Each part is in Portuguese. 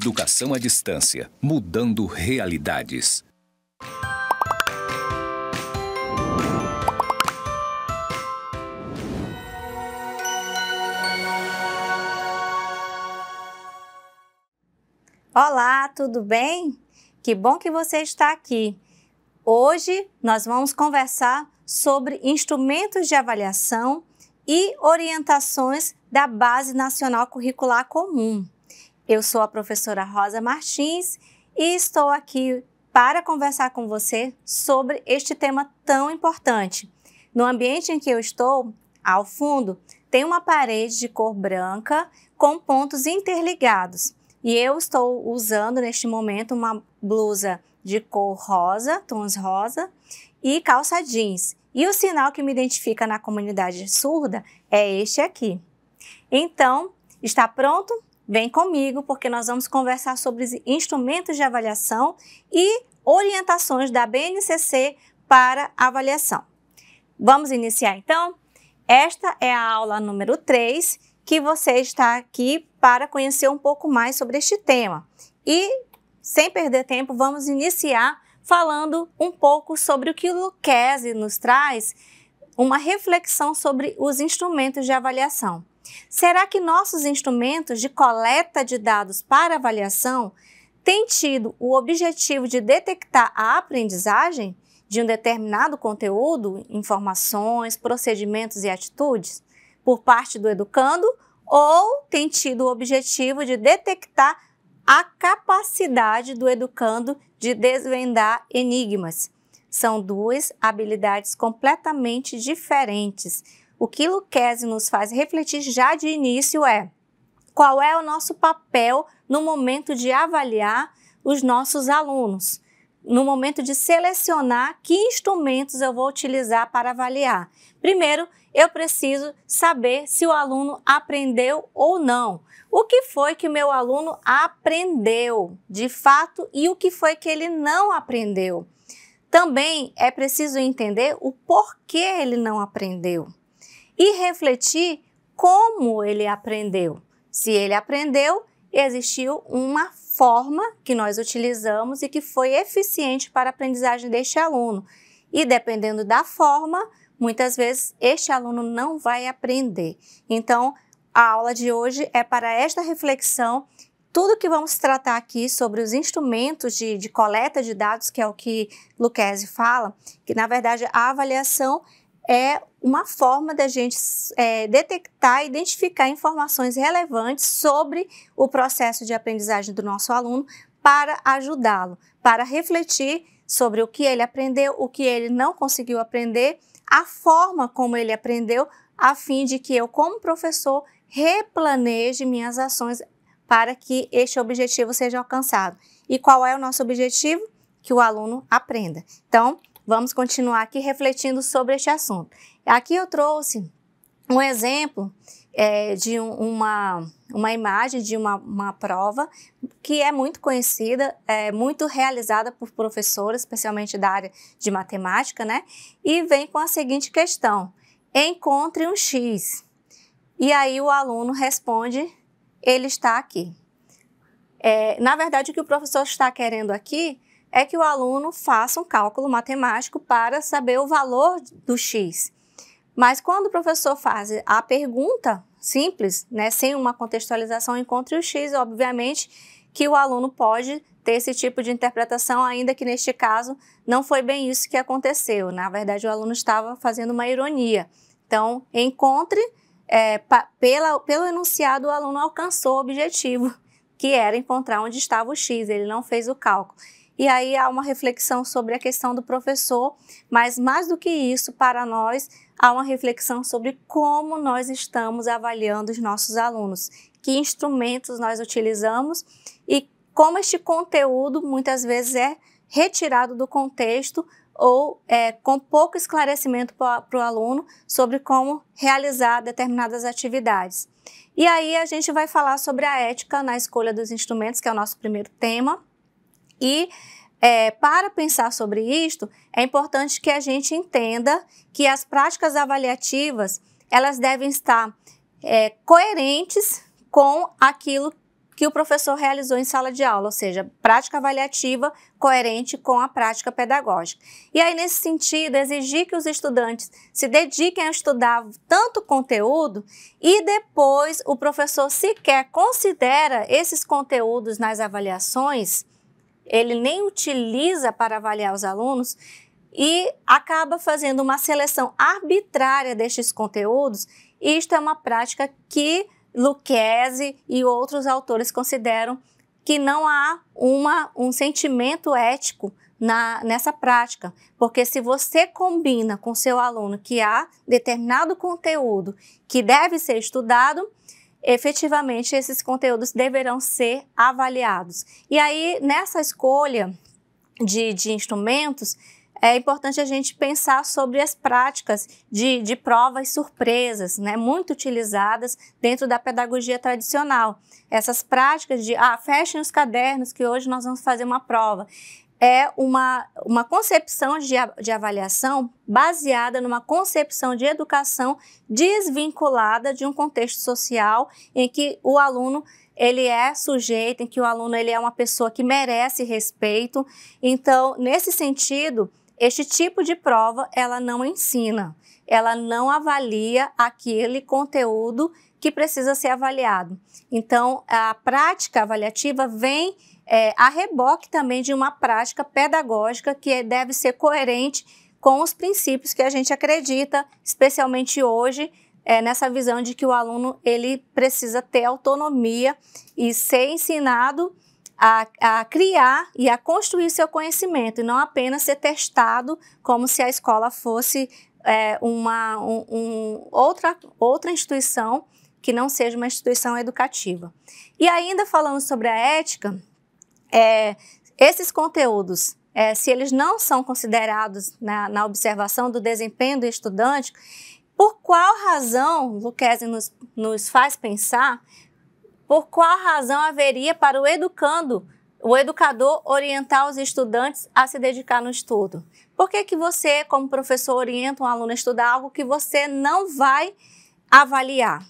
Educação à distância, mudando realidades. Olá, tudo bem? Que bom que você está aqui. Hoje nós vamos conversar sobre instrumentos de avaliação e orientações da Base Nacional Curricular Comum. Eu sou a professora Rosa Martins e estou aqui para conversar com você sobre este tema tão importante. No ambiente em que eu estou, ao fundo, tem uma parede de cor branca com pontos interligados. E eu estou usando neste momento uma blusa de cor rosa, tons rosa, e calça jeans. E o sinal que me identifica na comunidade surda é este aqui. Então, está pronto? Vem comigo, porque nós vamos conversar sobre instrumentos de avaliação e orientações da BNCC para avaliação. Vamos iniciar então? Esta é a aula número 3 que você está aqui para conhecer um pouco mais sobre este tema. E, sem perder tempo, vamos iniciar falando um pouco sobre o que o Luquezzi nos traz, uma reflexão sobre os instrumentos de avaliação. Será que nossos instrumentos de coleta de dados para avaliação têm tido o objetivo de detectar a aprendizagem de um determinado conteúdo, informações, procedimentos e atitudes por parte do educando ou têm tido o objetivo de detectar a capacidade do educando de desvendar enigmas? São duas habilidades completamente diferentes o que Luquezzi nos faz refletir já de início é qual é o nosso papel no momento de avaliar os nossos alunos, no momento de selecionar que instrumentos eu vou utilizar para avaliar. Primeiro, eu preciso saber se o aluno aprendeu ou não. O que foi que o meu aluno aprendeu de fato e o que foi que ele não aprendeu. Também é preciso entender o porquê ele não aprendeu e refletir como ele aprendeu. Se ele aprendeu, existiu uma forma que nós utilizamos e que foi eficiente para a aprendizagem deste aluno. E dependendo da forma, muitas vezes este aluno não vai aprender. Então, a aula de hoje é para esta reflexão. Tudo que vamos tratar aqui sobre os instrumentos de, de coleta de dados, que é o que Luquezzi fala, que na verdade a avaliação é uma forma da gente é, detectar identificar informações relevantes sobre o processo de aprendizagem do nosso aluno para ajudá-lo, para refletir sobre o que ele aprendeu, o que ele não conseguiu aprender, a forma como ele aprendeu, a fim de que eu, como professor, replaneje minhas ações para que este objetivo seja alcançado. E qual é o nosso objetivo? Que o aluno aprenda. Então, Vamos continuar aqui refletindo sobre este assunto. Aqui eu trouxe um exemplo é, de um, uma, uma imagem de uma, uma prova que é muito conhecida, é muito realizada por professores, especialmente da área de matemática, né? E vem com a seguinte questão: encontre um X. E aí o aluno responde: ele está aqui. É, na verdade, o que o professor está querendo aqui é que o aluno faça um cálculo matemático para saber o valor do x. Mas quando o professor faz a pergunta simples, né, sem uma contextualização, encontre o x, obviamente que o aluno pode ter esse tipo de interpretação, ainda que neste caso não foi bem isso que aconteceu. Na verdade, o aluno estava fazendo uma ironia. Então, encontre, é, pa, pela, pelo enunciado, o aluno alcançou o objetivo, que era encontrar onde estava o x, ele não fez o cálculo. E aí há uma reflexão sobre a questão do professor, mas mais do que isso, para nós, há uma reflexão sobre como nós estamos avaliando os nossos alunos, que instrumentos nós utilizamos e como este conteúdo muitas vezes é retirado do contexto ou é, com pouco esclarecimento para o aluno sobre como realizar determinadas atividades. E aí a gente vai falar sobre a ética na escolha dos instrumentos, que é o nosso primeiro tema. E é, para pensar sobre isto, é importante que a gente entenda que as práticas avaliativas elas devem estar é, coerentes com aquilo que o professor realizou em sala de aula, ou seja, prática avaliativa coerente com a prática pedagógica. E aí, nesse sentido, exigir que os estudantes se dediquem a estudar tanto conteúdo e depois o professor sequer considera esses conteúdos nas avaliações ele nem utiliza para avaliar os alunos e acaba fazendo uma seleção arbitrária destes conteúdos. Isto é uma prática que Lucchese e outros autores consideram que não há uma, um sentimento ético na, nessa prática, porque se você combina com seu aluno que há determinado conteúdo que deve ser estudado, efetivamente esses conteúdos deverão ser avaliados. E aí, nessa escolha de, de instrumentos, é importante a gente pensar sobre as práticas de, de provas surpresas, né, muito utilizadas dentro da pedagogia tradicional. Essas práticas de, ah, fechem os cadernos que hoje nós vamos fazer uma prova é uma, uma concepção de, de avaliação baseada numa concepção de educação desvinculada de um contexto social em que o aluno ele é sujeito, em que o aluno ele é uma pessoa que merece respeito. Então, nesse sentido, este tipo de prova ela não ensina, ela não avalia aquele conteúdo que precisa ser avaliado. Então, a prática avaliativa vem é, a reboque também de uma prática pedagógica que deve ser coerente com os princípios que a gente acredita, especialmente hoje, é, nessa visão de que o aluno ele precisa ter autonomia e ser ensinado a, a, criar e a construir seu conhecimento, e não apenas ser testado como se a escola fosse é, uma um, um, outra, outra instituição que não seja uma instituição educativa. E ainda falando sobre a ética, é, esses conteúdos, é, se eles não são considerados na, na, observação do desempenho do estudante, por qual razão, Luquezzi nos, nos faz pensar, por qual razão haveria para o educando, o educador orientar os estudantes a se dedicar no estudo? Por que, que você, como professor, orienta um aluno a estudar algo que você não vai avaliar?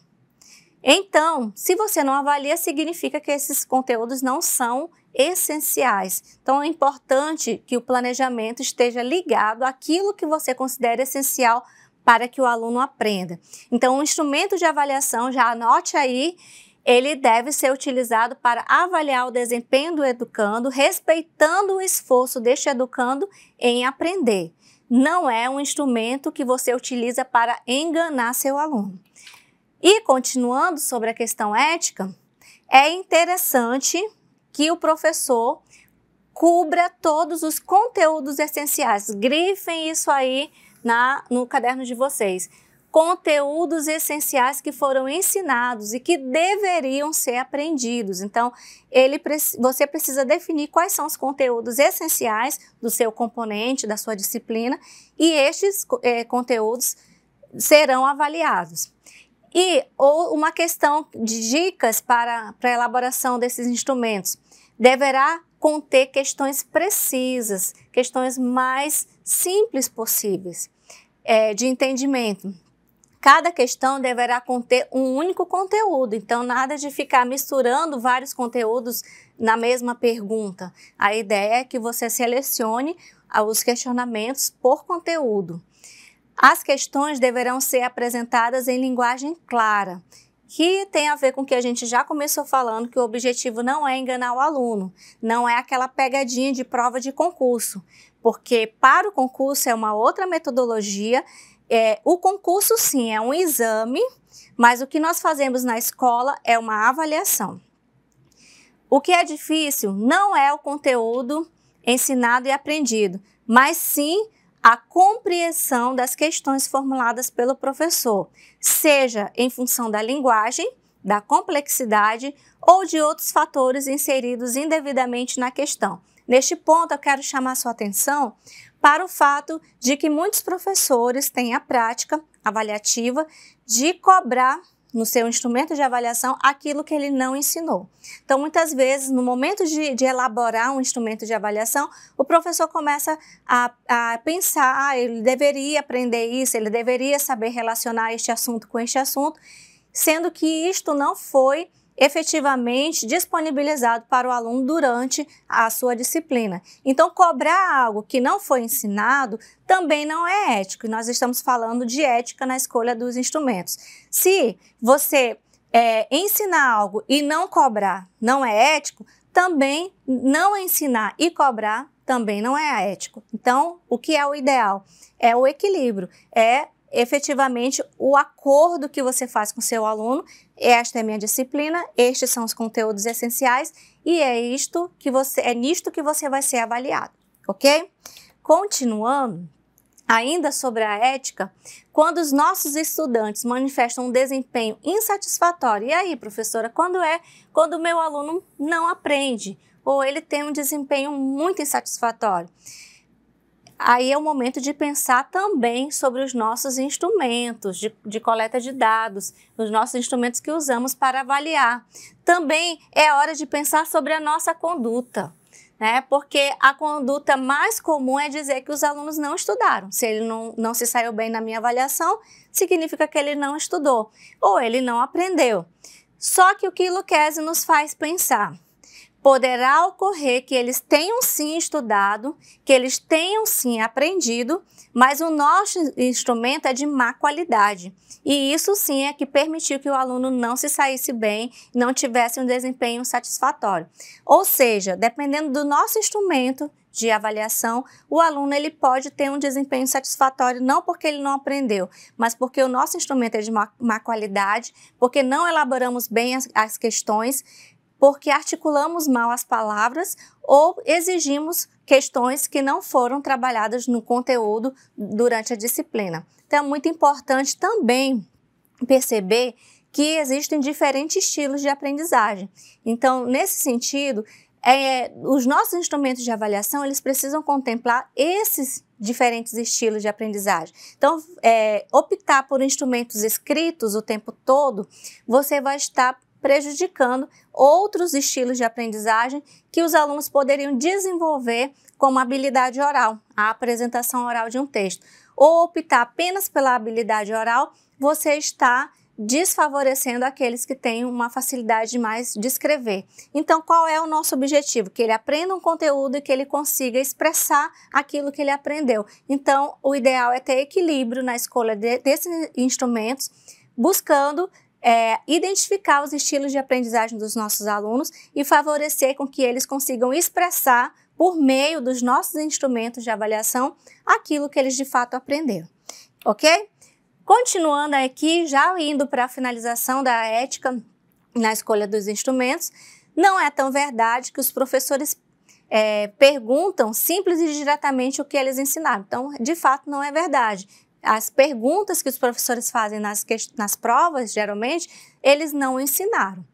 Então, se você não avalia, significa que esses conteúdos não são essenciais. Então, é importante que o planejamento esteja ligado àquilo que você considera essencial para que o aluno aprenda. Então, o instrumento de avaliação, já anote aí, ele deve ser utilizado para avaliar o desempenho do educando, respeitando o esforço deste educando em aprender. Não é um instrumento que você utiliza para enganar seu aluno. E continuando sobre a questão ética, é interessante que o professor cubra todos os conteúdos essenciais. Grifem isso aí na, no caderno de vocês. Conteúdos essenciais que foram ensinados e que deveriam ser aprendidos. Então, ele, você precisa definir quais são os conteúdos essenciais do seu componente, da sua disciplina, e estes é, conteúdos serão avaliados. E ou uma questão de dicas para, para a elaboração desses instrumentos. Deverá conter questões precisas, questões mais simples possíveis é, de entendimento. Cada questão deverá conter um único conteúdo, então nada de ficar misturando vários conteúdos na mesma pergunta. A ideia é que você selecione os questionamentos por conteúdo. As questões deverão ser apresentadas em linguagem clara, que tem a ver com o que a gente já começou falando, que o objetivo não é enganar o aluno, não é aquela pegadinha de prova de concurso, porque para o concurso é uma outra metodologia. É, o concurso, sim, é um exame, mas o que nós fazemos na escola é uma avaliação. O que é difícil não é o conteúdo ensinado e aprendido, mas sim a compreensão das questões formuladas pelo professor, seja em função da linguagem, da complexidade ou de outros fatores inseridos indevidamente na questão. Neste ponto, eu quero chamar sua atenção para o fato de que muitos professores têm a prática avaliativa de cobrar no seu instrumento de avaliação aquilo que ele não ensinou. Então, muitas vezes, no momento de, de elaborar um instrumento de avaliação, o professor começa a, a pensar: ah, ele deveria aprender isso, ele deveria saber relacionar este assunto com este assunto, sendo que isto não foi efetivamente disponibilizado para o aluno durante a sua disciplina. Então, cobrar algo que não foi ensinado também não é ético, nós estamos falando de ética na escolha dos instrumentos. Se você é, ensinar algo e não cobrar não é ético, também não ensinar e cobrar também não é ético. Então, o que é o ideal? É o equilíbrio, é efetivamente o acordo que você faz com seu aluno esta é minha disciplina, estes são os conteúdos essenciais e é isto que você é nisto que você vai ser avaliado, OK? Continuando, ainda sobre a ética, quando os nossos estudantes manifestam um desempenho insatisfatório. E aí, professora, quando é quando o meu aluno não aprende ou ele tem um desempenho muito insatisfatório? aí é o momento de pensar também sobre os nossos instrumentos de, de, coleta de dados, os nossos instrumentos que usamos para avaliar. Também é hora de pensar sobre a nossa conduta. Né? Porque a conduta mais comum é dizer que os alunos não estudaram. Se ele não, não se saiu bem na minha avaliação, significa que ele não estudou ou ele não aprendeu. Só que o que Luquezzi nos faz pensar? poderá ocorrer que eles tenham sim estudado, que eles tenham sim aprendido, mas o nosso instrumento é de má qualidade. E isso sim é que permitiu que o aluno não se saísse bem, não tivesse um desempenho satisfatório. Ou seja, dependendo do nosso instrumento de avaliação, o aluno ele pode ter um desempenho satisfatório não porque ele não aprendeu, mas porque o nosso instrumento é de má, má qualidade, porque não elaboramos bem as, as questões, porque articulamos mal as palavras ou exigimos questões que não foram trabalhadas no conteúdo durante a disciplina. Então, é muito importante também perceber que existem diferentes estilos de aprendizagem. Então, nesse sentido, é, é os nossos instrumentos de avaliação eles precisam contemplar esses diferentes estilos de aprendizagem. Então, é, optar por instrumentos escritos o tempo todo, você vai estar prejudicando outros estilos de aprendizagem que os alunos poderiam desenvolver como habilidade oral, a apresentação oral de um texto. Ou optar apenas pela habilidade oral, você está desfavorecendo aqueles que têm uma facilidade mais de escrever. Então, qual é o nosso objetivo? Que ele aprenda um conteúdo e que ele consiga expressar aquilo que ele aprendeu. Então, o ideal é ter equilíbrio na escolha de, desses instrumentos, buscando é, identificar os estilos de aprendizagem dos nossos alunos e favorecer com que eles consigam expressar, por meio dos nossos instrumentos de avaliação, aquilo que eles de fato aprenderam. Ok? Continuando aqui, já indo para a finalização da ética na escolha dos instrumentos, não é tão verdade que os professores é, perguntam simples e diretamente o que eles ensinaram. Então, de fato, não é verdade as perguntas que os professores fazem nas, nas provas, geralmente, eles não ensinaram.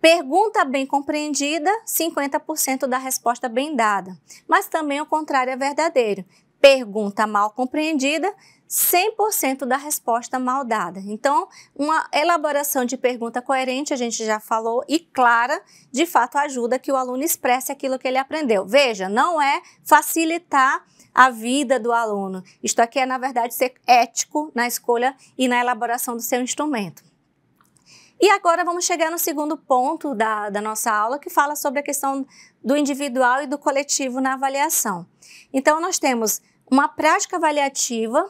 Pergunta bem compreendida, 50% da resposta bem dada. Mas também o contrário é verdadeiro. Pergunta mal compreendida, 100% da resposta mal dada. Então, uma elaboração de pergunta coerente, a gente já falou, e clara, de fato ajuda que o aluno expresse aquilo que ele aprendeu. Veja, não é facilitar a vida do aluno. Isto aqui é, na verdade, ser ético na escolha e na elaboração do seu instrumento. E agora vamos chegar no segundo ponto da, da, nossa aula, que fala sobre a questão do individual e do coletivo na avaliação. Então, nós temos uma prática avaliativa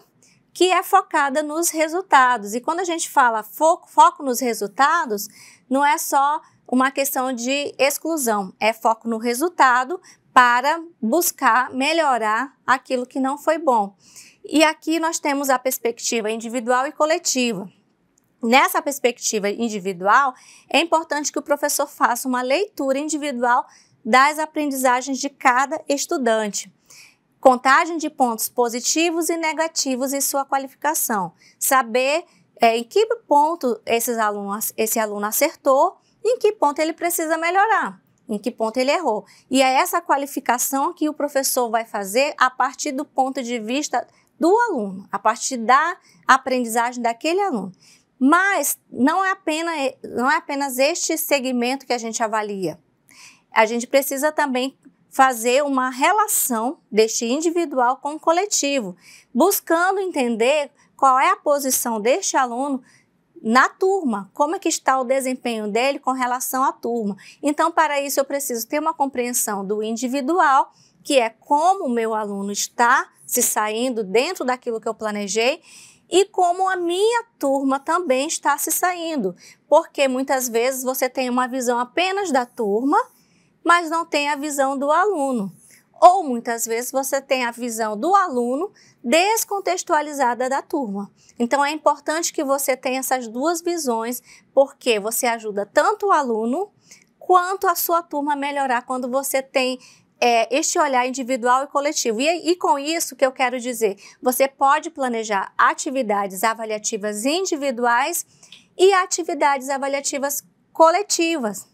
que é focada nos resultados. E quando a gente fala foco, foco nos resultados, não é só uma questão de exclusão, é foco no resultado, para buscar melhorar aquilo que não foi bom. E aqui nós temos a perspectiva individual e coletiva. Nessa perspectiva individual, é importante que o professor faça uma leitura individual das aprendizagens de cada estudante. Contagem de pontos positivos e negativos e sua qualificação. Saber é, em que ponto esses alunos, esse aluno acertou e em que ponto ele precisa melhorar em que ponto ele errou. E é essa qualificação que o professor vai fazer a partir do ponto de vista do aluno, a partir da aprendizagem daquele aluno. Mas não é apenas, não é apenas este segmento que a gente avalia. A gente precisa também fazer uma relação deste individual com o coletivo, buscando entender qual é a posição deste aluno na turma, como é que está o desempenho dele com relação à turma. Então, para isso, eu preciso ter uma compreensão do individual, que é como o meu aluno está se saindo dentro daquilo que eu planejei e como a minha turma também está se saindo, porque muitas vezes você tem uma visão apenas da turma, mas não tem a visão do aluno. Ou muitas vezes você tem a visão do aluno descontextualizada da turma. Então é importante que você tenha essas duas visões, porque você ajuda tanto o aluno quanto a sua turma a melhorar quando você tem é, este olhar individual e coletivo. E, e com isso que eu quero dizer, você pode planejar atividades avaliativas individuais e atividades avaliativas coletivas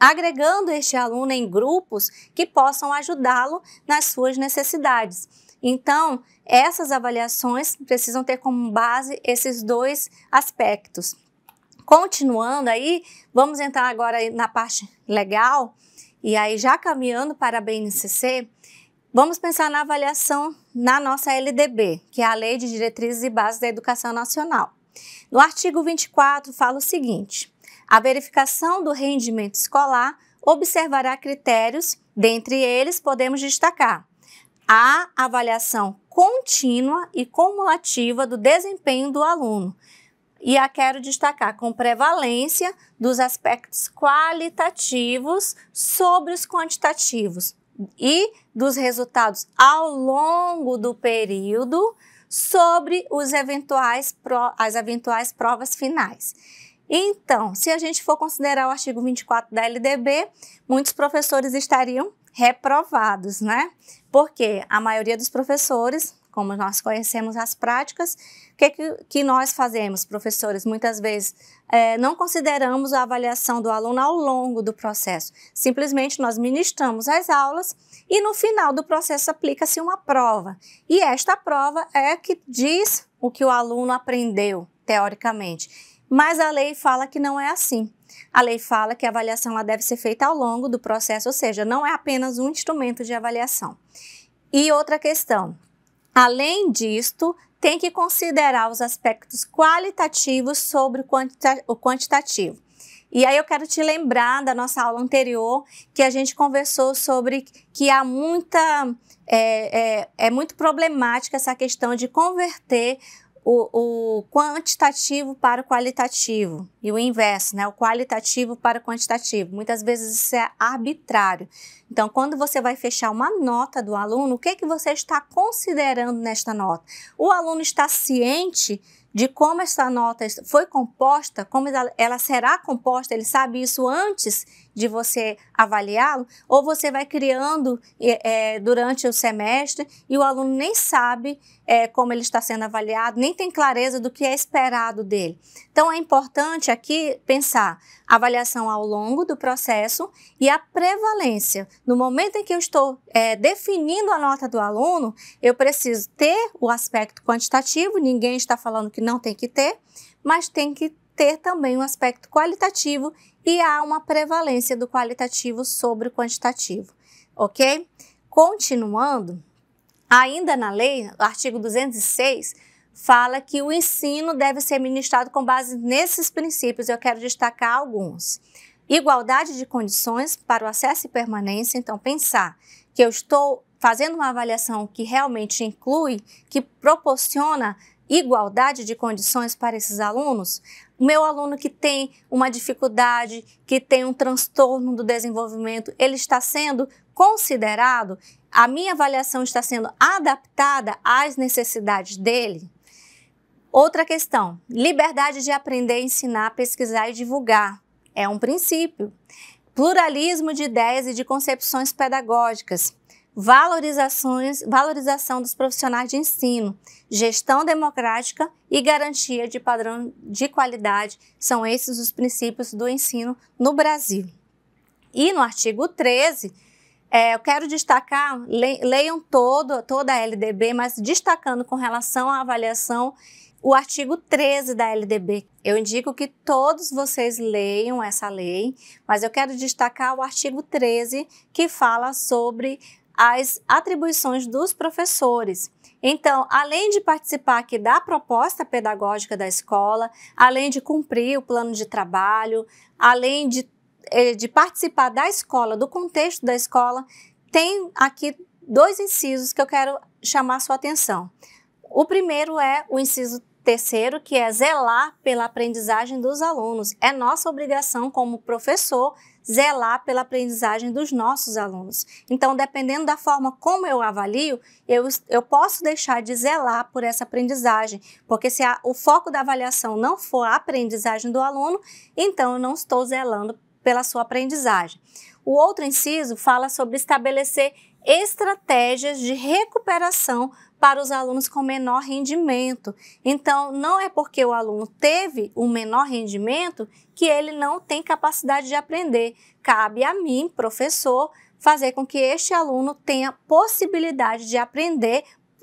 agregando este aluno em grupos que possam ajudá-lo nas suas necessidades. Então, essas avaliações precisam ter como base esses dois aspectos. Continuando aí, vamos entrar agora na parte legal e aí já caminhando para a BNCC, vamos pensar na avaliação na nossa LDB, que é a Lei de Diretrizes e Bases da Educação Nacional. No artigo 24 fala o seguinte: a verificação do rendimento escolar observará critérios, dentre eles podemos destacar a avaliação contínua e cumulativa do desempenho do aluno. E a quero destacar com prevalência dos aspectos qualitativos sobre os quantitativos e dos resultados ao longo do período sobre os eventuais, as eventuais provas finais. Então, se a gente for considerar o artigo 24 da LDB, muitos professores estariam reprovados, né? Porque a maioria dos professores, como nós conhecemos as práticas, o que, que, nós fazemos, professores? Muitas vezes é, não consideramos a avaliação do aluno ao longo do processo. Simplesmente nós ministramos as aulas e no final do processo aplica-se uma prova. E esta prova é que diz o que o aluno aprendeu, teoricamente. Mas a lei fala que não é assim. A lei fala que a avaliação ela deve ser feita ao longo do processo, ou seja, não é apenas um instrumento de avaliação. E outra questão, além disto, tem que considerar os aspectos qualitativos sobre o quantitativo. E aí eu quero te lembrar da nossa aula anterior que a gente conversou sobre que há muita é, é, é muito problemática essa questão de converter o, o, quantitativo para o qualitativo e o inverso, né? O qualitativo para o quantitativo. Muitas vezes isso é arbitrário. Então, quando você vai fechar uma nota do aluno, o que, é que você está considerando nesta nota? O aluno está ciente de como essa nota foi composta, como ela será composta, ele sabe isso antes de você avaliá-lo, ou você vai criando é, durante o semestre e o aluno nem sabe é, como ele está sendo avaliado, nem tem clareza do que é esperado dele. Então é importante aqui pensar avaliação ao longo do processo e a prevalência. No momento em que eu estou é, definindo a nota do aluno, eu preciso ter o aspecto quantitativo, ninguém está falando que não tem que ter, mas tem que ter também um aspecto qualitativo e há uma prevalência do qualitativo sobre o quantitativo, ok? Continuando, ainda na lei, o artigo 206 fala que o ensino deve ser ministrado com base nesses princípios, eu quero destacar alguns. Igualdade de condições para o acesso e permanência, então pensar que eu estou fazendo uma avaliação que realmente inclui, que proporciona igualdade de condições para esses alunos, o meu aluno que tem uma dificuldade, que tem um transtorno do desenvolvimento, ele está sendo considerado? A minha avaliação está sendo adaptada às necessidades dele? Outra questão: liberdade de aprender, ensinar, pesquisar e divulgar. É um princípio. Pluralismo de ideias e de concepções pedagógicas valorizações, valorização dos profissionais de ensino, gestão democrática e garantia de padrão de qualidade são esses os princípios do ensino no Brasil. E no artigo 13, é, eu quero destacar, le, leiam todo, toda a LDB, mas destacando com relação à avaliação o artigo 13 da LDB. Eu indico que todos vocês leiam essa lei, mas eu quero destacar o artigo 13 que fala sobre as atribuições dos professores. Então, além de participar aqui da proposta pedagógica da escola, além de cumprir o plano de trabalho, além de, eh, de participar da escola, do contexto da escola, tem aqui dois incisos que eu quero chamar sua atenção. O primeiro é o inciso terceiro, que é zelar pela aprendizagem dos alunos. É nossa obrigação como professor zelar pela aprendizagem dos nossos alunos. Então, dependendo da forma como eu avalio, eu, eu posso deixar de zelar por essa aprendizagem, porque se a, o foco da avaliação não for a aprendizagem do aluno, então eu não estou zelando pela sua aprendizagem. O outro inciso fala sobre estabelecer estratégias de recuperação para os alunos com menor rendimento. Então, não é porque o aluno teve um menor rendimento que ele não tem capacidade de aprender. Cabe a mim, professor, fazer com que este aluno tenha possibilidade de aprender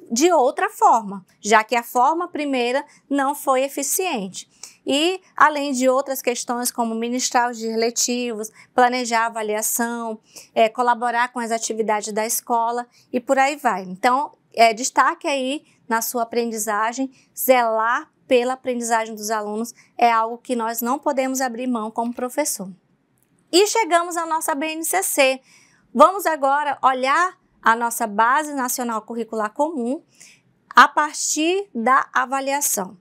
de outra forma, já que a forma primeira não foi eficiente. E, além de outras questões, como ministrar os diretivos, planejar a avaliação, é, colaborar com as atividades da escola e por aí vai. Então, é, destaque aí na sua aprendizagem, zelar pela aprendizagem dos alunos é algo que nós não podemos abrir mão como professor. E chegamos à nossa BNCC. Vamos agora olhar a nossa Base Nacional Curricular Comum a partir da avaliação.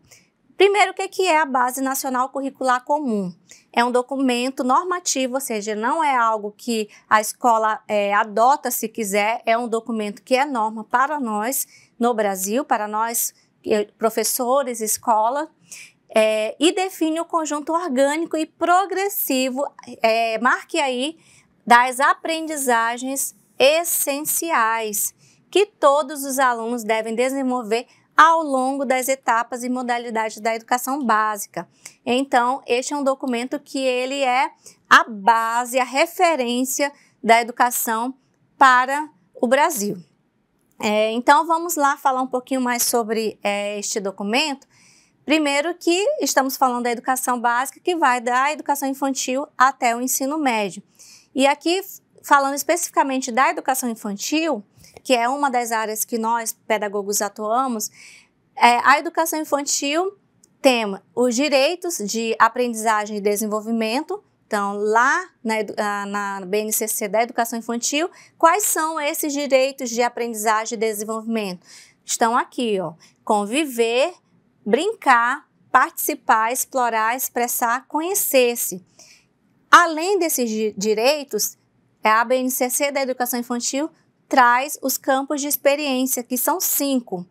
Primeiro, o que é a Base Nacional Curricular Comum? é um documento normativo, ou seja, não é algo que a escola é, adota se quiser, é um documento que é norma para nós no Brasil, para nós eh, professores, escola, é, e define o conjunto orgânico e progressivo, é, marque aí, das aprendizagens essenciais que todos os alunos devem desenvolver ao longo das etapas e modalidades da educação básica. Então, este é um documento que ele é a base, a referência da educação para o Brasil. É, então, vamos lá falar um pouquinho mais sobre é, este documento. Primeiro que estamos falando da educação básica, que vai da educação infantil até o ensino médio. E aqui, falando especificamente da educação infantil, que é uma das áreas que nós, pedagogos, atuamos, é, a educação infantil tem os direitos de aprendizagem e desenvolvimento. Então, lá na, na BNCC da Educação Infantil, quais são esses direitos de aprendizagem e desenvolvimento? Estão aqui, ó, conviver, brincar, participar, explorar, expressar, conhecer-se. Além desses direitos, é a BNCC da Educação Infantil traz os campos de experiência, que são cinco.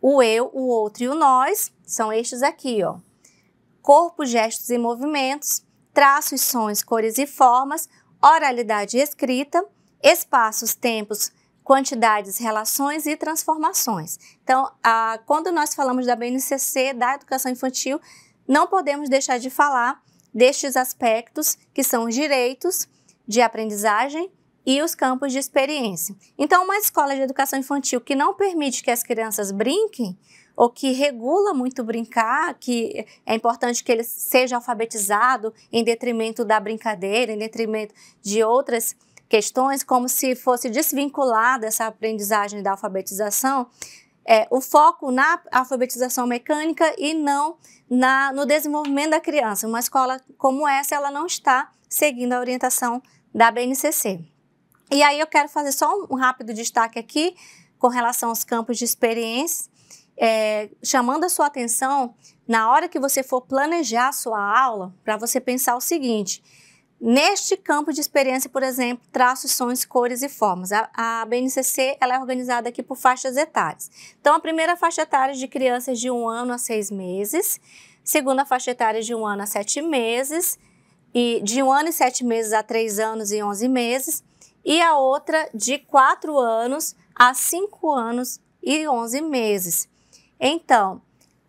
O eu, o outro e o nós são estes aqui, ó. Corpo, gestos e movimentos, traços, sons, cores e formas, oralidade e escrita, espaços, tempos, quantidades, relações e transformações. Então, a, quando nós falamos da BNCC, da educação infantil, não podemos deixar de falar destes aspectos que são os direitos de aprendizagem, e os campos de experiência. Então, uma escola de educação infantil que não permite que as crianças brinquem, ou que regula muito brincar, que é importante que ele seja alfabetizado em detrimento da brincadeira, em detrimento de outras questões, como se fosse desvinculada essa aprendizagem da alfabetização, é, o foco na alfabetização mecânica e não na, no desenvolvimento da criança. Uma escola como essa, ela não está seguindo a orientação da BNCC. E aí eu quero fazer só um rápido destaque aqui com relação aos campos de experiência, é, chamando a sua atenção na hora que você for planejar a sua aula, para você pensar o seguinte: neste campo de experiência, por exemplo, traços, sons, cores e formas. A, a BNCC ela é organizada aqui por faixas etárias. Então, a primeira faixa etária é de crianças de 1 ano a 6 meses, segunda faixa etária é de 1 ano a 7 meses, e de 1 ano e 7 meses a 3 anos e 11 meses e a outra de 4 anos a 5 anos e 11 meses. Então,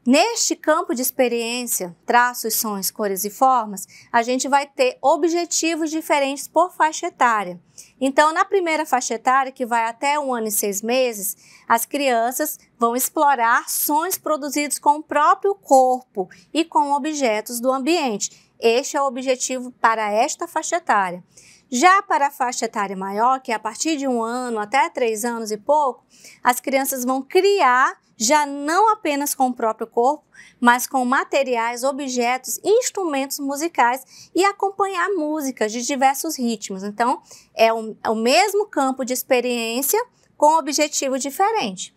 neste campo de experiência, traços, sons, cores e formas, a gente vai ter objetivos diferentes por faixa etária. Então, na primeira faixa etária, que vai até um ano e seis meses, as crianças vão explorar sons produzidos com o próprio corpo e com objetos do ambiente. Este é o objetivo para esta faixa etária. Já para a faixa etária maior, que é a partir de um ano até três anos e pouco, as crianças vão criar já não apenas com o próprio corpo, mas com materiais, objetos, instrumentos musicais e acompanhar músicas de diversos ritmos. Então, é o, é o mesmo campo de experiência com objetivo diferente.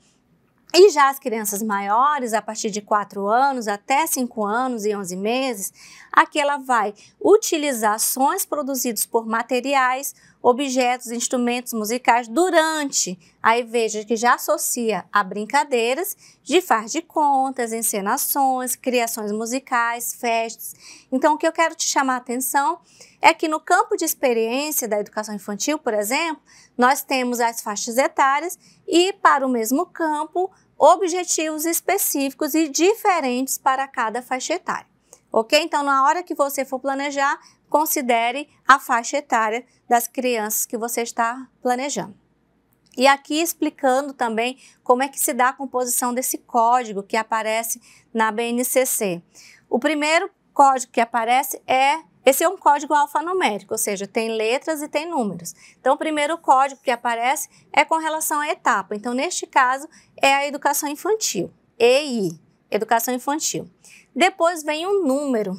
E já as crianças maiores, a partir de 4 anos até 5 anos e 11 meses, aqui ela vai utilizar sons produzidos por materiais objetos, instrumentos musicais durante a Veja que já associa a brincadeiras de faz de contas, encenações, criações musicais, festas. Então, o que eu quero te chamar a atenção é que no campo de experiência da educação infantil, por exemplo, nós temos as faixas etárias e, para o mesmo campo, objetivos específicos e diferentes para cada faixa etária. Ok? Então, na hora que você for planejar, considere a faixa etária das crianças que você está planejando. E aqui explicando também como é que se dá a composição desse código que aparece na BNCC. O primeiro código que aparece é esse é um código alfanumérico, ou seja, tem letras e tem números. Então, o primeiro código que aparece é com relação à etapa. Então, neste caso, é a educação infantil, EI, educação infantil. Depois vem um número.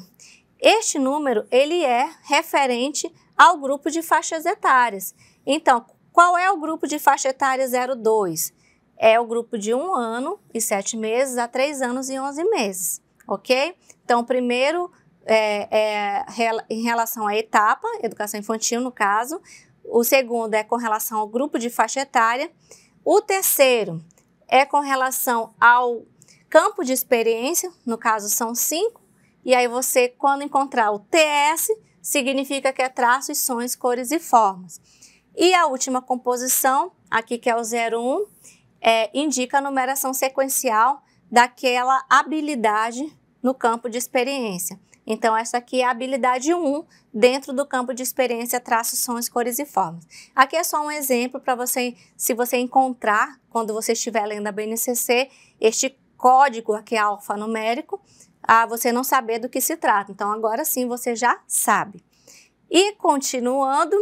Este número ele é referente ao grupo de faixas etárias. Então, qual é o grupo de faixa etária 02? É o grupo de 1 ano e 7 meses a 3 anos e 11 meses, ok? Então, primeiro, é, é, em relação à etapa, educação infantil no caso, o segundo é com relação ao grupo de faixa etária, o terceiro é com relação ao campo de experiência, no caso são cinco e aí você, quando encontrar o TS, significa que é traços, sons, cores e formas. E a última composição, aqui que é o 01, é, indica a numeração sequencial daquela habilidade no campo de experiência. Então, essa aqui é a habilidade 1 dentro do campo de experiência traços, sons, cores e formas. Aqui é só um exemplo para você, se você encontrar, quando você estiver lendo a BNCC, este código aqui é alfanumérico, a você não saber do que se trata. Então, agora sim você já sabe. E continuando,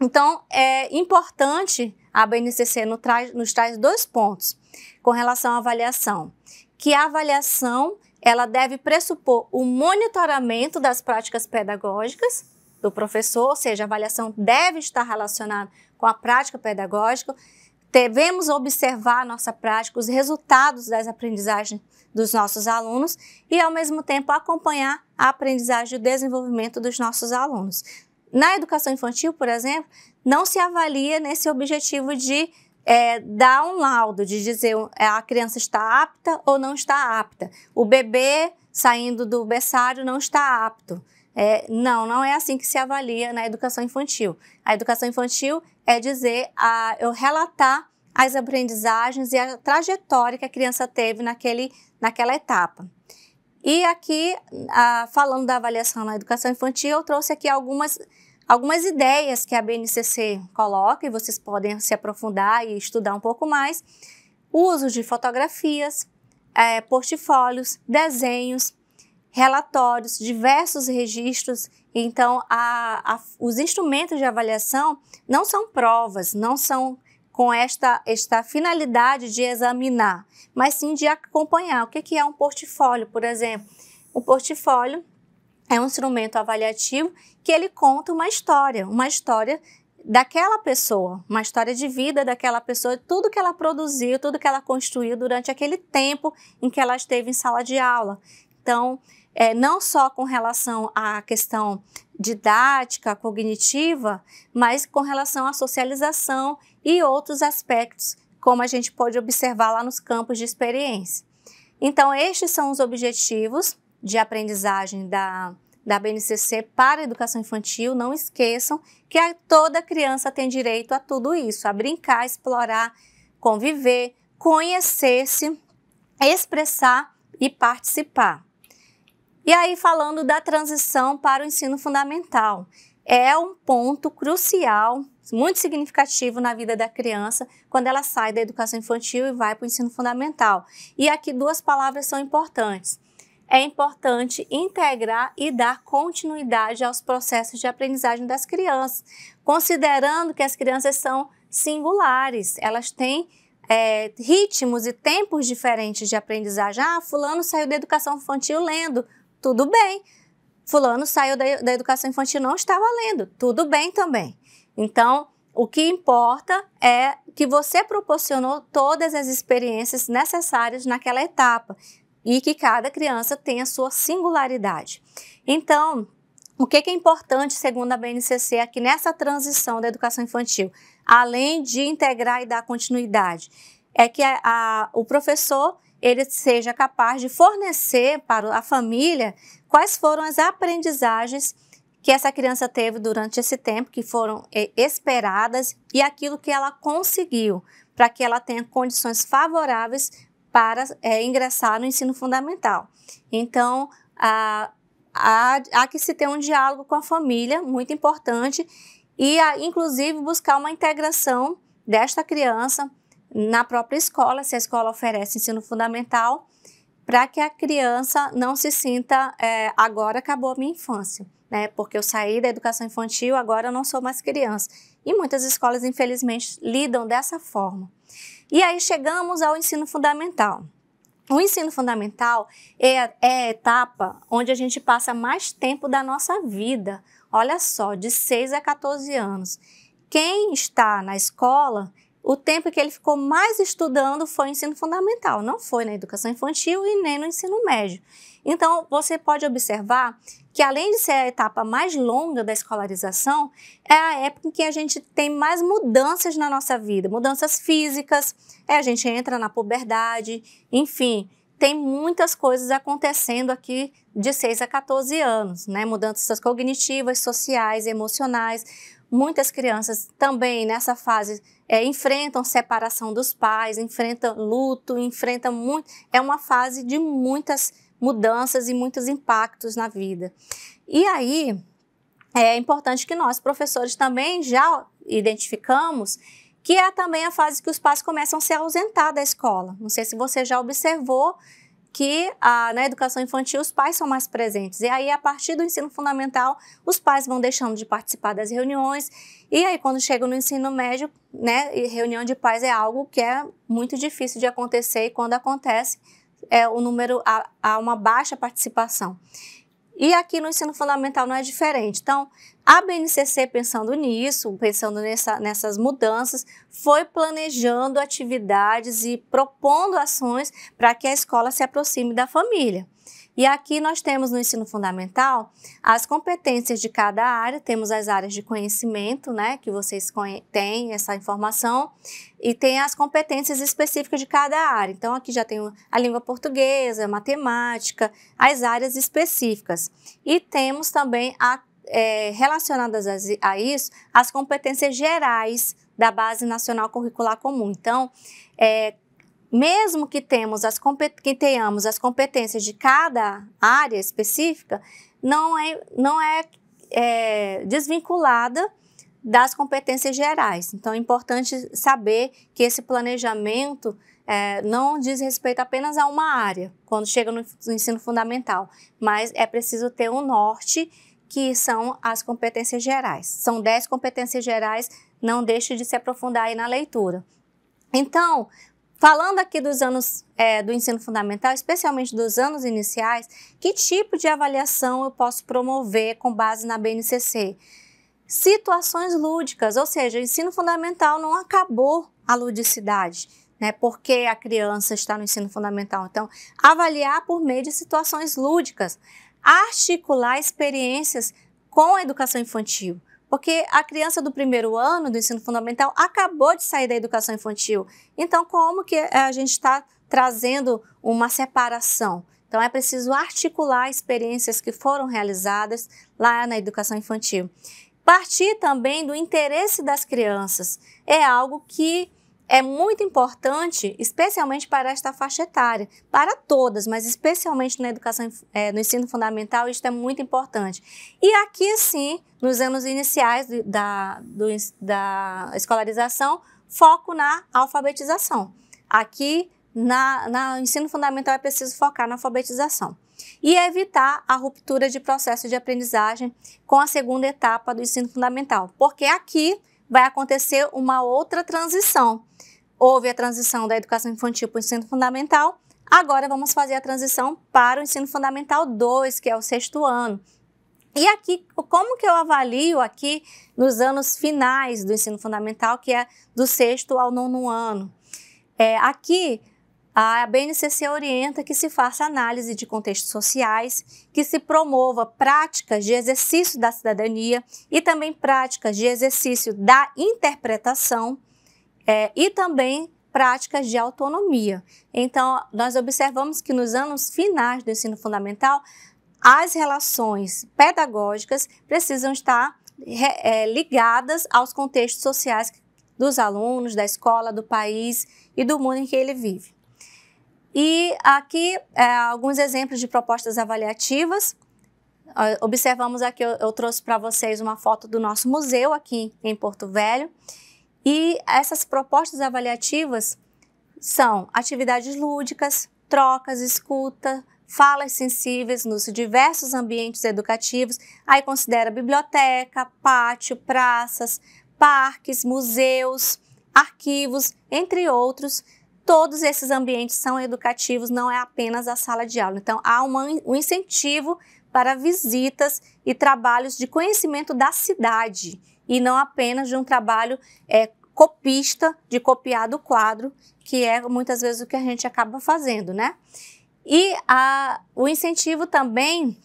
então é importante a BNCC nos traz, nos traz dois pontos com relação à avaliação, que a avaliação ela deve pressupor o monitoramento das práticas pedagógicas do professor, ou seja, a avaliação deve estar relacionada com a prática pedagógica Devemos observar nossa prática, os resultados das aprendizagens dos nossos alunos e, ao mesmo tempo, acompanhar a aprendizagem e o desenvolvimento dos nossos alunos. Na educação infantil, por exemplo, não se avalia nesse objetivo de é, dar um laudo, de dizer é, a criança está apta ou não está apta. O bebê saindo do berçário não está apto. É, não, não é assim que se avalia na educação infantil. A educação infantil é dizer, a, eu relatar as aprendizagens e a trajetória que a criança teve naquele, naquela etapa. E aqui, a, falando da avaliação na educação infantil, eu trouxe aqui algumas, algumas ideias que a BNCC coloca e vocês podem se aprofundar e estudar um pouco mais. O uso de fotografias, é, portfólios, desenhos, relatórios, diversos registros. Então, a, a, os instrumentos de avaliação não são provas, não são com esta, esta finalidade de examinar, mas sim de acompanhar. O que é, é um portfólio, por exemplo? O portfólio é um instrumento avaliativo que ele conta uma história, uma história daquela pessoa, uma história de vida daquela pessoa, tudo que ela produziu, tudo que ela construiu durante aquele tempo em que ela esteve em sala de aula. Então, é, não só com relação à questão didática, cognitiva, mas com relação à socialização e outros aspectos, como a gente pode observar lá nos campos de experiência. Então, estes são os objetivos de aprendizagem da, da BNCC para a educação infantil. Não esqueçam que a, toda criança tem direito a tudo isso, a brincar, explorar, conviver, conhecer-se, expressar e participar. E aí, falando da transição para o ensino fundamental, é um ponto crucial, muito significativo na vida da criança quando ela sai da educação infantil e vai para o ensino fundamental. E aqui duas palavras são importantes. É importante integrar e dar continuidade aos processos de aprendizagem das crianças, considerando que as crianças são singulares, elas têm é, ritmos e tempos diferentes de aprendizagem. Ah, fulano saiu da educação infantil lendo, tudo bem. Fulano saiu da, da educação infantil, não estava lendo, tudo bem também. Então, o que importa é que você proporcionou todas as experiências necessárias naquela etapa e que cada criança tem a sua singularidade. Então, o que é importante, segundo a BNCC, é que nessa transição da educação infantil, além de integrar e dar continuidade, é que a, a, o professor ele seja capaz de fornecer para a família quais foram as aprendizagens que essa criança teve durante esse tempo, que foram eh, esperadas e aquilo que ela conseguiu, para que ela tenha condições favoráveis para é, ingressar no ensino fundamental. Então, a, há, há que se ter um diálogo com a família, muito importante, e a, inclusive buscar uma integração desta criança na própria escola, se a escola oferece ensino fundamental, para que a criança não se sinta é, agora acabou a minha infância, né? Porque eu saí da educação infantil, agora eu não sou mais criança. E muitas escolas, infelizmente, lidam dessa forma. E aí chegamos ao ensino fundamental. O ensino fundamental é, é a etapa onde a gente passa mais tempo da nossa vida. Olha só, de 6 a 14 anos. Quem está na escola o tempo que ele ficou mais estudando foi no ensino fundamental, não foi na educação infantil e nem no ensino médio. Então, você pode observar que, além de ser a etapa mais longa da escolarização, é a época em que a gente tem mais mudanças na nossa vida, mudanças físicas, é, a gente entra na puberdade, enfim, tem muitas coisas acontecendo aqui de 6 a 14 anos, né? Mudanças cognitivas, sociais, emocionais muitas crianças também nessa fase é, enfrentam separação dos pais, enfrentam luto, enfrentam muito. É uma fase de muitas mudanças e muitos impactos na vida. E aí é importante que nós, professores, também já identificamos que é também a fase que os pais começam a se ausentar da escola. Não sei se você já observou que na educação infantil os pais são mais presentes. E aí, a partir do ensino fundamental, os pais vão deixando de participar das reuniões. E aí, quando chegam no ensino médio, né, reunião de pais é algo que é muito difícil de acontecer e quando acontece, é, o número há uma baixa participação. E aqui no ensino fundamental não é diferente. Então, a BNCC, pensando nisso, pensando nessa, nessas mudanças, foi planejando atividades e propondo ações para que a escola se aproxime da família. E aqui nós temos no ensino fundamental as competências de cada área, temos as áreas de conhecimento, né, que vocês têm essa informação, e tem as competências específicas de cada área. Então aqui já tem a língua portuguesa, a matemática, as áreas específicas. E temos também a, é, relacionadas a, a isso as competências gerais da Base Nacional Curricular Comum. Então, é, mesmo que, temos as, que tenhamos as competências de cada área específica, não é, não é, é desvinculada das competências gerais. Então, é importante saber que esse planejamento é, não diz respeito apenas a uma área, quando chega no, no ensino fundamental, mas é preciso ter um norte, que são as competências gerais. São 10 competências gerais, não deixe de se aprofundar aí na leitura. Então, Falando aqui dos anos é, do ensino fundamental, especialmente dos anos iniciais, que tipo de avaliação eu posso promover com base na BNCC? Situações lúdicas, ou seja, o ensino fundamental não acabou a ludicidade, né? Porque a criança está no ensino fundamental. Então, avaliar por meio de situações lúdicas, articular experiências com a educação infantil. Porque a criança do primeiro ano do ensino fundamental acabou de sair da educação infantil. Então, como que a gente está trazendo uma separação? Então, é preciso articular experiências que foram realizadas lá na educação infantil. Partir também do interesse das crianças. É algo que é muito importante, especialmente para esta faixa etária, para todas, mas especialmente na educação, é, no ensino fundamental, isso é muito importante. E aqui sim, nos anos iniciais do, da, do, da escolarização, foco na alfabetização. Aqui, na, na ensino fundamental, é preciso focar na alfabetização e evitar a ruptura de processo de aprendizagem com a segunda etapa do ensino fundamental, porque aqui vai acontecer uma outra transição houve a transição da educação infantil para o ensino fundamental, agora vamos fazer a transição para o ensino fundamental 2, que é o sexto ano. E aqui, como que eu avalio aqui nos anos finais do ensino fundamental, que é do sexto ao nono ano? É, aqui, a BNCC orienta que se faça análise de contextos sociais, que se promova práticas de exercício da cidadania e também práticas de exercício da interpretação, é, e também práticas de autonomia. Então, nós observamos que nos anos finais do ensino fundamental, as relações pedagógicas precisam estar é, ligadas aos contextos sociais dos alunos, da escola, do país e do mundo em que ele vive. E aqui é, alguns exemplos de propostas avaliativas. Observamos aqui, eu, eu trouxe para vocês uma foto do nosso museu aqui em Porto Velho. E essas propostas avaliativas são atividades lúdicas, trocas, escuta, falas sensíveis nos diversos ambientes educativos. Aí considera biblioteca, pátio, praças, parques, museus, arquivos, entre outros. Todos esses ambientes são educativos, não é apenas a sala de aula. Então, há uma, um incentivo para visitas e trabalhos de conhecimento da cidade e não apenas de um trabalho é, copista, de copiar do quadro, que é muitas vezes o que a gente acaba fazendo, né? E a, o incentivo também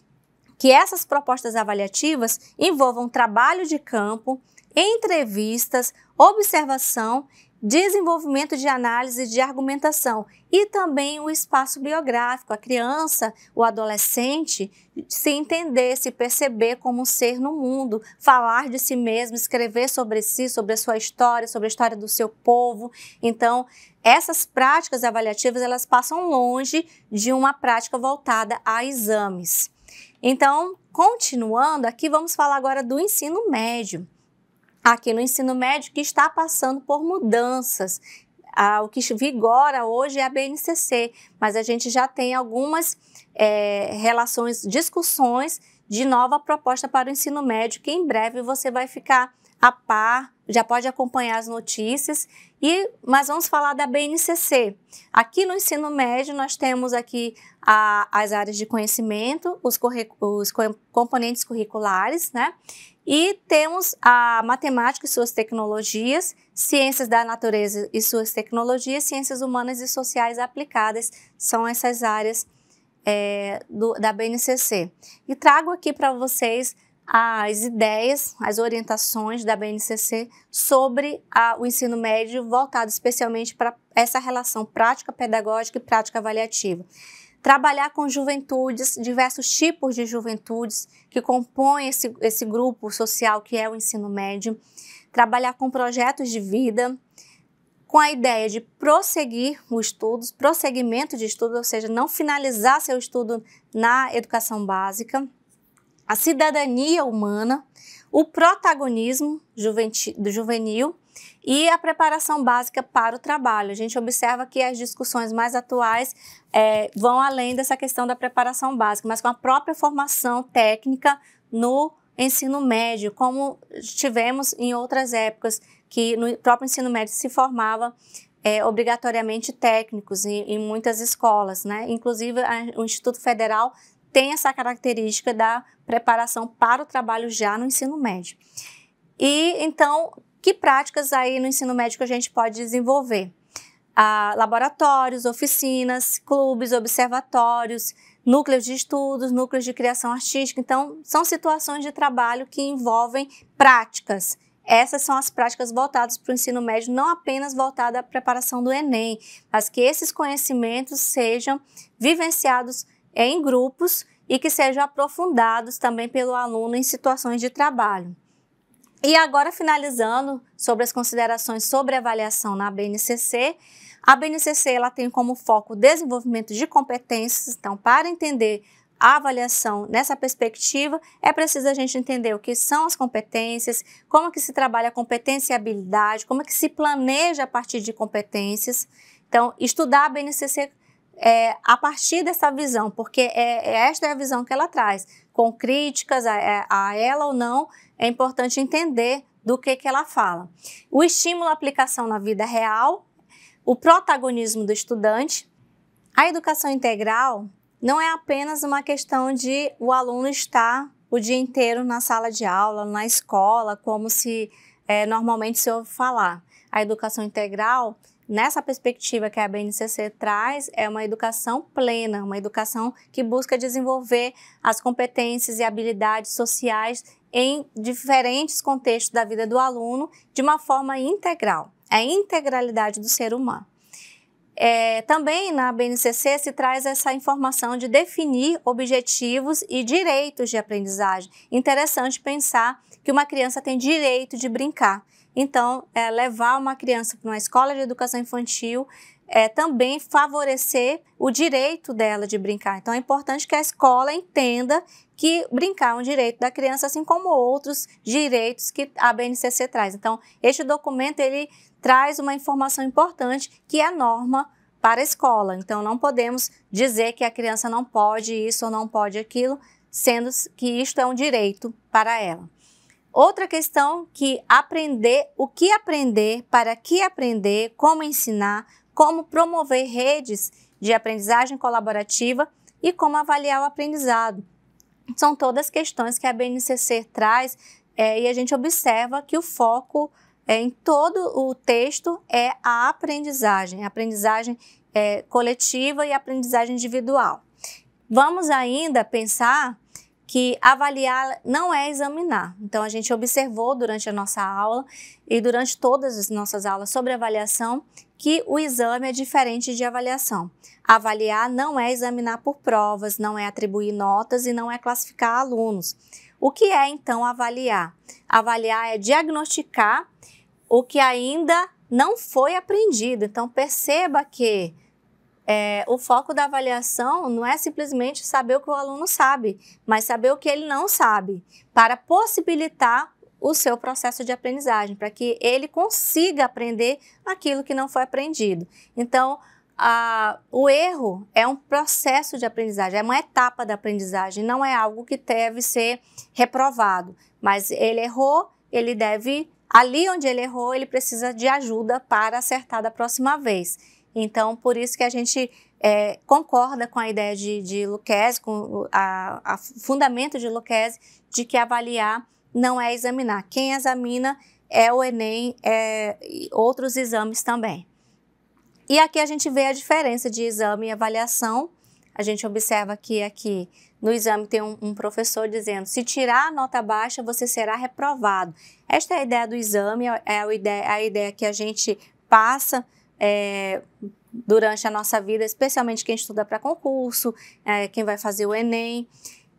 que essas propostas avaliativas envolvam trabalho de campo, entrevistas, observação desenvolvimento de análise de argumentação e também o espaço biográfico, a criança, o adolescente se entender, se perceber como um ser no mundo, falar de si mesmo, escrever sobre si, sobre a sua história, sobre a história do seu povo. Então, essas práticas avaliativas, elas passam longe de uma prática voltada a exames. Então, continuando, aqui vamos falar agora do ensino médio aqui no ensino médio que está passando por mudanças. Ah, o que vigora hoje é a BNCC, mas a gente já tem algumas é, relações, discussões de nova proposta para o ensino médio, que em breve você vai ficar a par, já pode acompanhar as notícias. E mas vamos falar da BNCC. Aqui no ensino médio nós temos aqui a, as áreas de conhecimento, os, os componentes curriculares, né? E temos a matemática e suas tecnologias, ciências da natureza e suas tecnologias, ciências humanas e sociais aplicadas, são essas áreas é, do, da BNCC. E trago aqui para vocês as ideias, as orientações da BNCC sobre a, o ensino médio voltado especialmente para essa relação prática pedagógica e prática avaliativa trabalhar com juventudes, diversos tipos de juventudes que compõem esse, esse grupo social que é o ensino médio, trabalhar com projetos de vida, com a ideia de prosseguir os estudos, prosseguimento de estudo, ou seja, não finalizar seu estudo na educação básica, a cidadania humana, o protagonismo juvenil e a preparação básica para o trabalho. A gente observa que as discussões mais atuais é, vão além dessa questão da preparação básica, mas com a própria formação técnica no ensino médio, como tivemos em outras épocas, que no próprio ensino médio se formava é, obrigatoriamente técnicos em, em, muitas escolas, né? Inclusive, a, o Instituto Federal tem essa característica da preparação para o trabalho já no ensino médio. E então, que práticas aí no ensino médico a gente pode desenvolver? Ah, laboratórios, oficinas, clubes, observatórios, núcleos de estudos, núcleos de criação artística. Então, são situações de trabalho que envolvem práticas. Essas são as práticas voltadas para o ensino médio, não apenas voltada à preparação do Enem, mas que esses conhecimentos sejam vivenciados em grupos e que sejam aprofundados também pelo aluno em situações de trabalho. E agora, finalizando sobre as considerações sobre avaliação na BNCC, a BNCC ela tem como foco o desenvolvimento de competências, então, para entender a avaliação nessa perspectiva, é preciso a gente entender o que são as competências, como que se trabalha a competência e habilidade, como é que se planeja a partir de competências. Então, estudar a BNCC é, a partir dessa visão, porque é, é esta é a visão que ela traz com críticas a, é, a ela ou não, é importante entender do que, que ela fala. O estímulo à aplicação na vida real, o protagonismo do estudante. A educação integral não é apenas uma questão de o aluno estar o dia inteiro na sala de aula, na escola, como se é, normalmente se ouve falar. A educação integral nessa perspectiva que a BNCC traz, é uma educação plena, uma educação que busca desenvolver as competências e habilidades sociais em diferentes contextos da vida do aluno de uma forma integral, é a integralidade do ser humano. É, também na BNCC se traz essa informação de definir objetivos e direitos de aprendizagem. Interessante pensar que uma criança tem direito de brincar. Então, é, levar uma criança para uma escola de educação infantil é também favorecer o direito dela de brincar. Então, é importante que a escola entenda que brincar é um direito da criança, assim como outros direitos que a BNCC traz. Então, este documento ele traz uma informação importante que é a norma para a escola. Então, não podemos dizer que a criança não pode isso ou não pode aquilo, sendo que isto é um direito para ela. Outra questão que aprender o que aprender, para que aprender, como ensinar, como promover redes de aprendizagem colaborativa e como avaliar o aprendizado. São todas questões que a BNCC traz é, e a gente observa que o foco é, em todo o texto é a aprendizagem, a aprendizagem é, coletiva e aprendizagem individual. Vamos ainda pensar que avaliar não é examinar. Então, a gente observou durante a nossa aula e durante todas as nossas aulas sobre avaliação que o exame é diferente de avaliação. Avaliar não é examinar por provas, não é atribuir notas e não é classificar alunos. O que é então avaliar? Avaliar é diagnosticar o que ainda não foi aprendido. Então, perceba que é, o foco da avaliação não é simplesmente saber o que o aluno sabe, mas saber o que ele não sabe, para possibilitar o seu processo de aprendizagem, para que ele consiga aprender aquilo que não foi aprendido. Então, a, o erro é um processo de aprendizagem, é uma etapa da aprendizagem, não é algo que deve ser reprovado, mas ele errou, ele deve, ali onde ele errou, ele precisa de ajuda para acertar da próxima vez. Então, por isso que a gente é, concorda com a ideia de, de Lucchese, com o fundamento de Lucchese, de que avaliar não é examinar. Quem examina é o Enem é, e outros exames também. E aqui a gente vê a diferença de exame e avaliação. A gente observa que aqui no exame tem um, um, professor dizendo: se tirar a nota baixa, você será reprovado. Esta é a ideia do exame, é a é ideia, a ideia que a gente passa é, durante a nossa vida, especialmente quem estuda para concurso, é, quem vai fazer o Enem.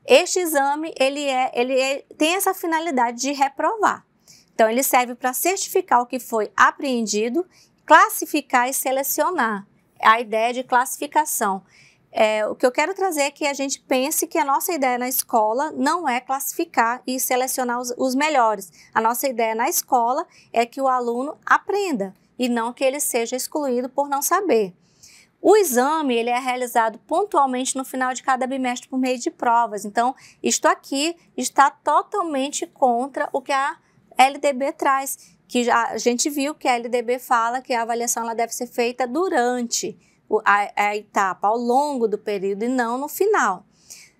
Este exame, ele, é, ele é, tem essa finalidade de reprovar. Então, ele serve para certificar o que foi apreendido, classificar e selecionar. A ideia de classificação. É, o que eu quero trazer é que a gente pense que a nossa ideia na escola não é classificar e selecionar os, os melhores. A nossa ideia na escola é que o aluno aprenda e não que ele seja excluído por não saber. O exame ele é realizado pontualmente no final de cada bimestre por meio de provas. Então, isto aqui está totalmente contra o que a LDB traz, que a gente viu que a LDB fala que a avaliação ela deve ser feita durante a, a etapa, ao longo do período e não no final.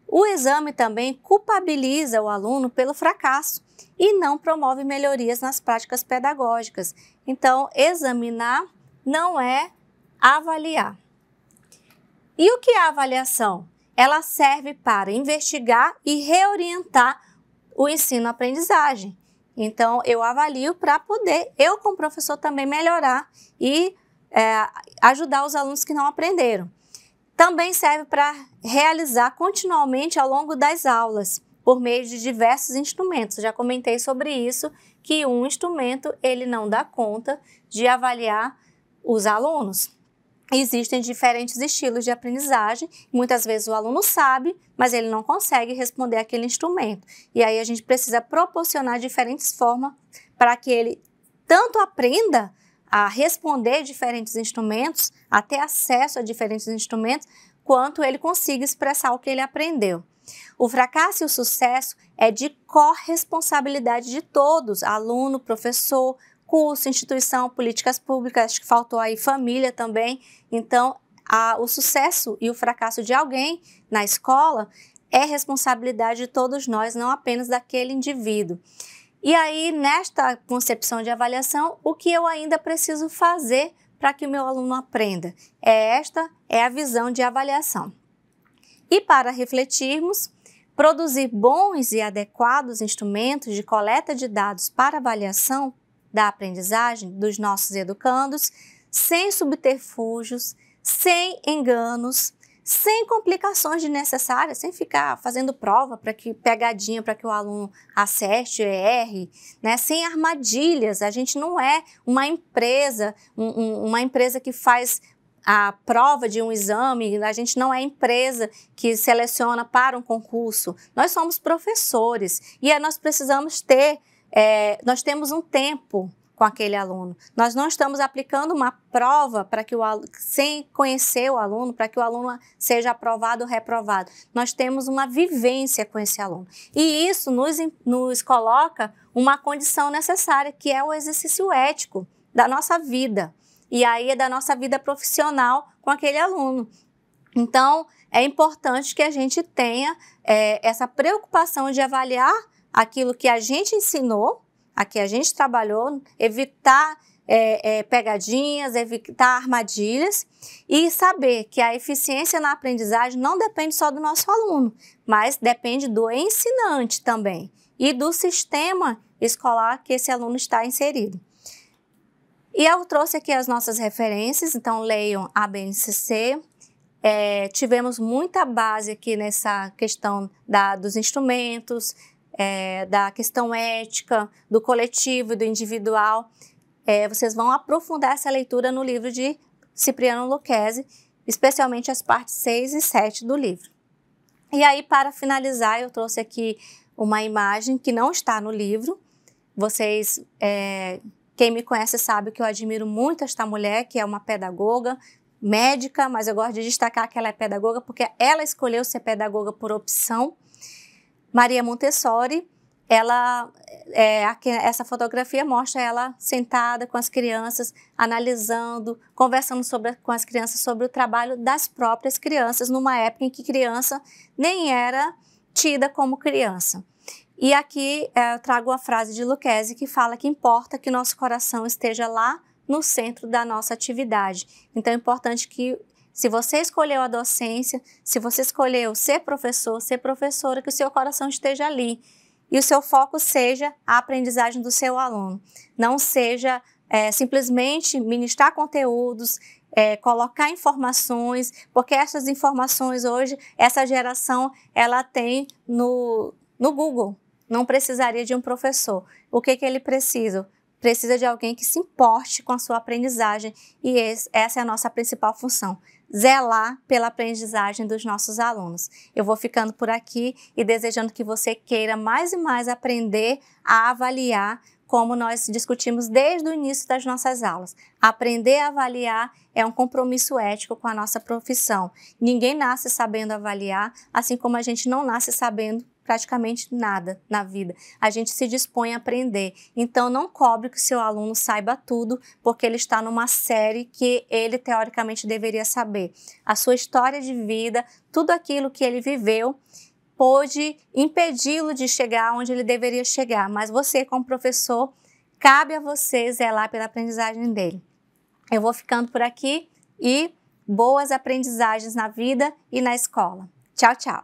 O exame também culpabiliza o aluno pelo fracasso e não promove melhorias nas práticas pedagógicas. Então, examinar não é avaliar. E o que é a avaliação? Ela serve para investigar e reorientar o ensino-aprendizagem. Então, eu avalio para poder, eu como professor, também melhorar e é, ajudar os alunos que não aprenderam. Também serve para realizar continuamente ao longo das aulas, por meio de diversos instrumentos. Já comentei sobre isso que um instrumento ele não dá conta de avaliar os alunos. Existem diferentes estilos de aprendizagem, muitas vezes o aluno sabe, mas ele não consegue responder aquele instrumento. E aí a gente precisa proporcionar diferentes formas para que ele tanto aprenda a responder diferentes instrumentos, a ter acesso a diferentes instrumentos, quanto ele consiga expressar o que ele aprendeu. O fracasso e o sucesso é de corresponsabilidade de todos, aluno, professor, curso, instituição, políticas públicas, acho que faltou aí família também. Então, a, o sucesso e o fracasso de alguém na escola é responsabilidade de todos nós, não apenas daquele indivíduo. E aí, nesta concepção de avaliação, o que eu ainda preciso fazer para que o meu aluno aprenda? É esta é a visão de avaliação. E para refletirmos, produzir bons e adequados instrumentos de coleta de dados para avaliação da aprendizagem dos nossos educandos, sem subterfúgios, sem enganos, sem complicações desnecessárias, sem ficar fazendo prova para que pegadinha para que o aluno acerte, erre, né? sem armadilhas. A gente não é uma empresa, um, um, uma empresa que faz a prova de um exame, a gente não é empresa que seleciona para um concurso, nós somos professores e nós precisamos ter, é, nós temos um tempo com aquele aluno. Nós não estamos aplicando uma prova para que o aluno, sem conhecer o aluno, para que o aluno seja aprovado ou reprovado. Nós temos uma vivência com esse aluno. E isso nos, nos coloca uma condição necessária, que é o exercício ético da nossa vida. E aí é da nossa vida profissional com aquele aluno. Então, é importante que a gente tenha é, essa preocupação de avaliar aquilo que a gente ensinou, a que a gente trabalhou, evitar é, é, pegadinhas, evitar armadilhas e saber que a eficiência na aprendizagem não depende só do nosso aluno, mas depende do ensinante também e do sistema escolar que esse aluno está inserido. E eu trouxe aqui as nossas referências, então leiam a BNCC. É, tivemos muita base aqui nessa questão da, dos instrumentos, é, da questão ética, do coletivo e do individual. É, vocês vão aprofundar essa leitura no livro de Cipriano Lucchese, especialmente as partes 6 e 7 do livro. E aí, para finalizar, eu trouxe aqui uma imagem que não está no livro. Vocês é, quem me conhece sabe que eu admiro muito esta mulher, que é uma pedagoga, médica, mas eu gosto de destacar que ela é pedagoga porque ela escolheu ser pedagoga por opção. Maria Montessori, ela é, aqui, essa fotografia mostra ela sentada com as crianças, analisando, conversando sobre, com as crianças sobre o trabalho das próprias crianças, numa época em que criança nem era tida como criança. E aqui é, eu trago a frase de Lucchese que fala que importa que nosso coração esteja lá no centro da nossa atividade. Então é importante que se você escolheu a docência, se você escolheu ser professor, ser professora, que o seu coração esteja ali e o seu foco seja a aprendizagem do seu aluno. Não seja é, simplesmente ministrar conteúdos, é, colocar informações, porque essas informações hoje, essa geração, ela tem no, no Google não precisaria de um professor. O que, que ele precisa? Precisa de alguém que se importe com a sua aprendizagem e esse, essa é a nossa principal função, zelar pela aprendizagem dos nossos alunos. Eu vou ficando por aqui e desejando que você queira mais e mais aprender a avaliar como nós discutimos desde o início das nossas aulas. Aprender a avaliar é um compromisso ético com a nossa profissão. Ninguém nasce sabendo avaliar, assim como a gente não nasce sabendo praticamente nada na vida. A gente se dispõe a aprender. Então, não cobre que o seu aluno saiba tudo, porque ele está numa série que ele teoricamente deveria saber. A sua história de vida, tudo aquilo que ele viveu, pôde impedi-lo de chegar onde ele deveria chegar. Mas você, como professor, cabe a você zelar pela aprendizagem dele. Eu vou ficando por aqui e boas aprendizagens na vida e na escola. Tchau, tchau!